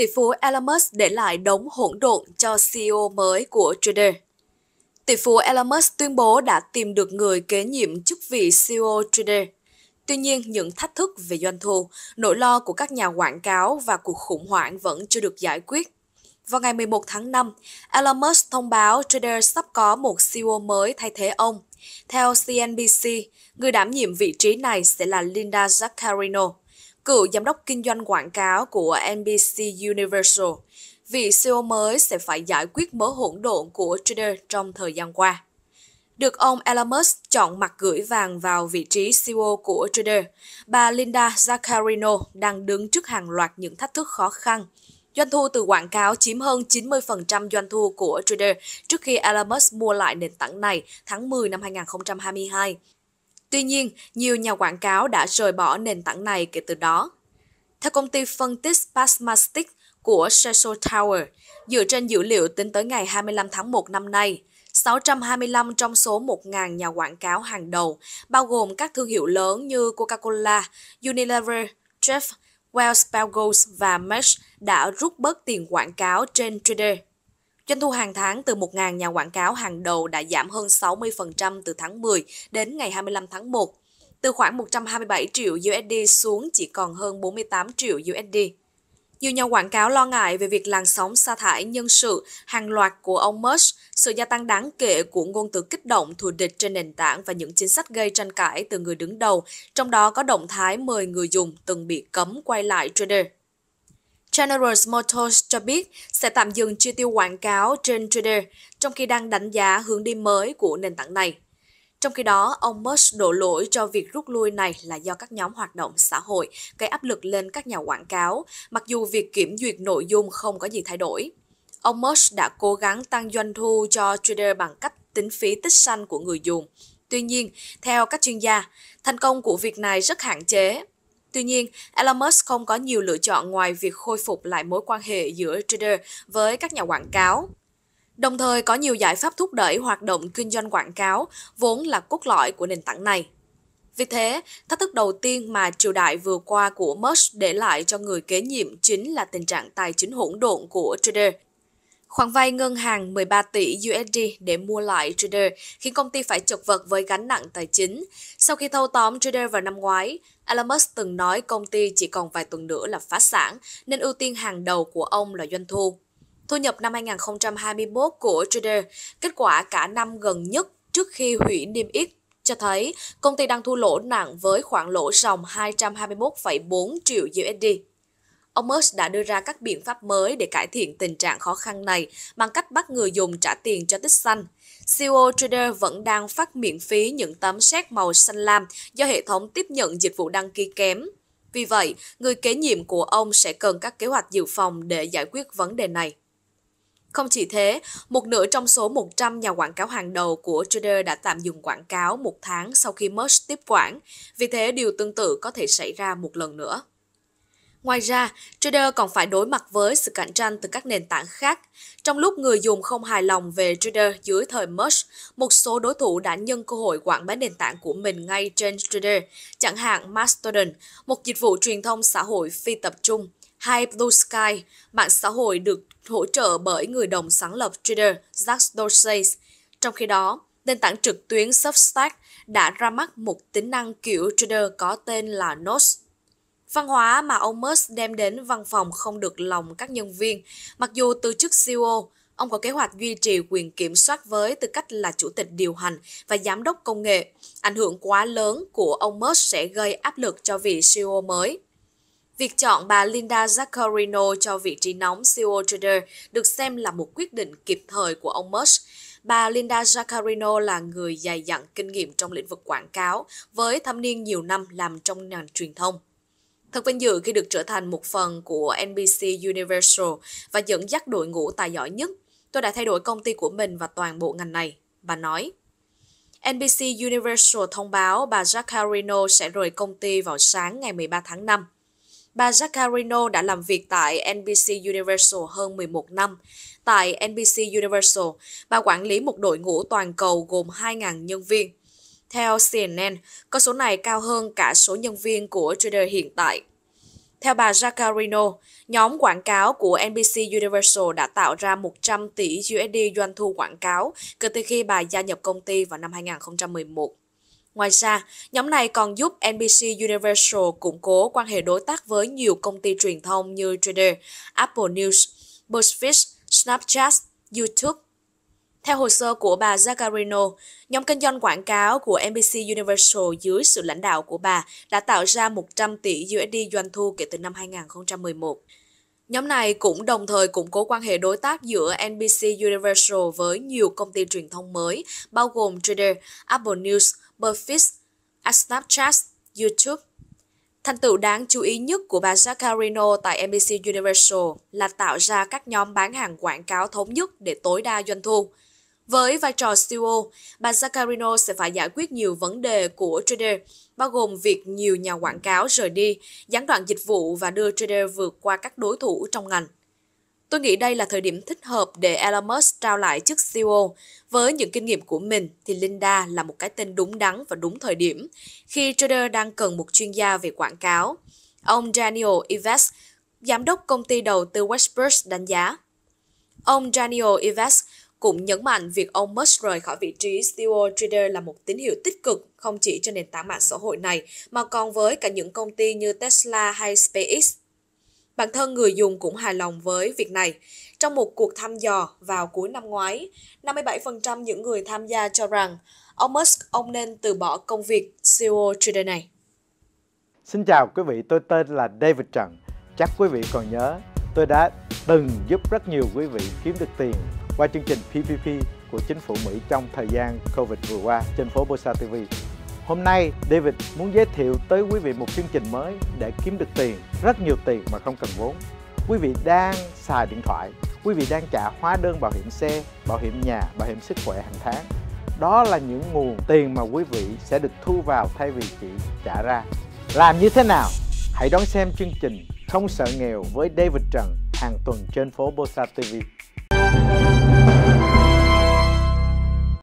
tỷ phú Elon Musk để lại đống hỗn độn cho CEO mới của Twitter. Tỷ phú Elon Musk tuyên bố đã tìm được người kế nhiệm chức vị CEO Twitter. Tuy nhiên, những thách thức về doanh thu, nỗi lo của các nhà quảng cáo và cuộc khủng hoảng vẫn chưa được giải quyết. Vào ngày 11 tháng 5, Elon Musk thông báo Twitter sắp có một CEO mới thay thế ông. Theo CNBC, người đảm nhiệm vị trí này sẽ là Linda Zaccarino, cựu giám đốc kinh doanh quảng cáo của NBC Universal, vị CEO mới sẽ phải giải quyết mớ hỗn độn của Twitter trong thời gian qua. Được ông Elon Musk chọn mặt gửi vàng vào vị trí CEO của Twitter, bà Linda Zaccarino đang đứng trước hàng loạt những thách thức khó khăn. Doanh thu từ quảng cáo chiếm hơn 90% doanh thu của Twitter trước khi Elon Musk mua lại nền tảng này tháng 10 năm 2022. Tuy nhiên, nhiều nhà quảng cáo đã rời bỏ nền tảng này kể từ đó. Theo công ty phân tích Spasmastic của Cecil Tower, dựa trên dữ liệu tính tới ngày 25 tháng 1 năm nay, 625 trong số 1.000 nhà quảng cáo hàng đầu, bao gồm các thương hiệu lớn như Coca-Cola, Unilever, Jeff, Wells Fargo và Mesh đã rút bớt tiền quảng cáo trên Twitter Doanh thu hàng tháng từ 1.000 nhà quảng cáo hàng đầu đã giảm hơn 60% từ tháng 10 đến ngày 25 tháng 1, từ khoảng 127 triệu USD xuống chỉ còn hơn 48 triệu USD. Nhiều nhà quảng cáo lo ngại về việc làn sóng sa thải nhân sự hàng loạt của ông Musk, sự gia tăng đáng kể của ngôn từ kích động thù địch trên nền tảng và những chính sách gây tranh cãi từ người đứng đầu, trong đó có động thái mời người dùng từng bị cấm quay lại Twitter. General Motors cho biết sẽ tạm dừng chi tiêu quảng cáo trên Twitter, trong khi đang đánh giá hướng đi mới của nền tảng này. Trong khi đó, ông Musk đổ lỗi cho việc rút lui này là do các nhóm hoạt động xã hội gây áp lực lên các nhà quảng cáo, mặc dù việc kiểm duyệt nội dung không có gì thay đổi. Ông Musk đã cố gắng tăng doanh thu cho Twitter bằng cách tính phí tích xanh của người dùng. Tuy nhiên, theo các chuyên gia, thành công của việc này rất hạn chế Tuy nhiên, Elon Musk không có nhiều lựa chọn ngoài việc khôi phục lại mối quan hệ giữa trader với các nhà quảng cáo. Đồng thời có nhiều giải pháp thúc đẩy hoạt động kinh doanh quảng cáo vốn là cốt lõi của nền tảng này. Vì thế, thách thức đầu tiên mà triều đại vừa qua của Musk để lại cho người kế nhiệm chính là tình trạng tài chính hỗn độn của trader – Khoản vay ngân hàng 13 tỷ USD để mua lại Trader khiến công ty phải chật vật với gánh nặng tài chính. Sau khi thâu tóm Trader vào năm ngoái, Elon Musk từng nói công ty chỉ còn vài tuần nữa là phá sản, nên ưu tiên hàng đầu của ông là doanh thu. Thu nhập năm 2021 của Trader, kết quả cả năm gần nhất trước khi hủy niêm yết cho thấy công ty đang thua lỗ nặng với khoản lỗ ròng 221,4 triệu USD Ông Musk đã đưa ra các biện pháp mới để cải thiện tình trạng khó khăn này bằng cách bắt người dùng trả tiền cho tích xanh. CEO Trader vẫn đang phát miễn phí những tấm séc màu xanh lam do hệ thống tiếp nhận dịch vụ đăng ký kém. Vì vậy, người kế nhiệm của ông sẽ cần các kế hoạch dự phòng để giải quyết vấn đề này. Không chỉ thế, một nửa trong số 100 nhà quảng cáo hàng đầu của Trader đã tạm dừng quảng cáo một tháng sau khi Musk tiếp quản, vì thế điều tương tự có thể xảy ra một lần nữa. Ngoài ra, trader còn phải đối mặt với sự cạnh tranh từ các nền tảng khác. Trong lúc người dùng không hài lòng về trader dưới thời merge một số đối thủ đã nhân cơ hội quảng bá nền tảng của mình ngay trên trader, chẳng hạn Mastodon, một dịch vụ truyền thông xã hội phi tập trung, hay Blue Sky, mạng xã hội được hỗ trợ bởi người đồng sáng lập trader Jack Dorsey. Trong khi đó, nền tảng trực tuyến Substack đã ra mắt một tính năng kiểu trader có tên là Notes Văn hóa mà ông Musk đem đến văn phòng không được lòng các nhân viên. Mặc dù từ chức CEO, ông có kế hoạch duy trì quyền kiểm soát với tư cách là chủ tịch điều hành và giám đốc công nghệ. Ảnh hưởng quá lớn của ông Musk sẽ gây áp lực cho vị CEO mới. Việc chọn bà Linda Zaccarino cho vị trí nóng CEO Twitter được xem là một quyết định kịp thời của ông Musk. Bà Linda Zaccarino là người dày dặn kinh nghiệm trong lĩnh vực quảng cáo, với thâm niên nhiều năm làm trong ngành truyền thông. Thật vinh dự khi được trở thành một phần của NBC Universal và dẫn dắt đội ngũ tài giỏi nhất. Tôi đã thay đổi công ty của mình và toàn bộ ngành này, bà nói. NBC Universal thông báo bà Jacarino sẽ rời công ty vào sáng ngày 13 tháng 5. Bà Jacarino đã làm việc tại NBC Universal hơn 11 năm. Tại NBC Universal, bà quản lý một đội ngũ toàn cầu gồm 2.000 nhân viên theo CNN, con số này cao hơn cả số nhân viên của Twitter hiện tại. Theo bà Jacarino, nhóm quảng cáo của NBC Universal đã tạo ra 100 tỷ USD doanh thu quảng cáo kể từ khi bà gia nhập công ty vào năm 2011. Ngoài ra, nhóm này còn giúp NBC Universal củng cố quan hệ đối tác với nhiều công ty truyền thông như Twitter, Apple News, BuzzFeed, Snapchat, YouTube, theo hồ sơ của bà Zagarino, nhóm kinh doanh quảng cáo của NBC Universal dưới sự lãnh đạo của bà đã tạo ra 100 tỷ USD doanh thu kể từ năm 2011. Nhóm này cũng đồng thời củng cố quan hệ đối tác giữa NBC Universal với nhiều công ty truyền thông mới, bao gồm Twitter, Apple News, Buffett, Snapchat, YouTube. Thành tựu đáng chú ý nhất của bà Jacarino tại NBC Universal là tạo ra các nhóm bán hàng quảng cáo thống nhất để tối đa doanh thu. Với vai trò CEO, bà Zaccarino sẽ phải giải quyết nhiều vấn đề của trader, bao gồm việc nhiều nhà quảng cáo rời đi, gián đoạn dịch vụ và đưa trader vượt qua các đối thủ trong ngành. Tôi nghĩ đây là thời điểm thích hợp để Elon Musk trao lại chức CEO. Với những kinh nghiệm của mình thì Linda là một cái tên đúng đắn và đúng thời điểm khi trader đang cần một chuyên gia về quảng cáo. Ông Daniel Ives, giám đốc công ty đầu tư Westbrook đánh giá. Ông Daniel Ives cũng nhấn mạnh việc ông Musk rời khỏi vị trí CEO Trader là một tín hiệu tích cực không chỉ cho nền tảng mạng xã hội này mà còn với cả những công ty như Tesla hay SpaceX. Bản thân người dùng cũng hài lòng với việc này. Trong một cuộc thăm dò vào cuối năm ngoái, 57% những người tham gia cho rằng ông Musk ông nên từ bỏ công việc CEO Trader này. Xin chào quý vị, tôi tên là David Trần. Chắc quý vị còn nhớ, tôi đã từng giúp rất nhiều quý vị kiếm được tiền qua chương trình PPP của chính phủ Mỹ trong thời gian Covid vừa qua trên phố Bosa TV. Hôm nay, David muốn giới thiệu tới quý vị một chương trình mới để kiếm được tiền, rất nhiều tiền mà không cần vốn. Quý vị đang xài điện thoại, quý vị đang trả hóa đơn bảo hiểm xe, bảo hiểm nhà, bảo hiểm sức khỏe hàng tháng. Đó là những nguồn tiền mà quý vị sẽ được thu vào thay vì chỉ trả ra. Làm như thế nào? Hãy đón xem chương trình Không sợ nghèo với David Trần hàng tuần trên phố Bosa TV. Música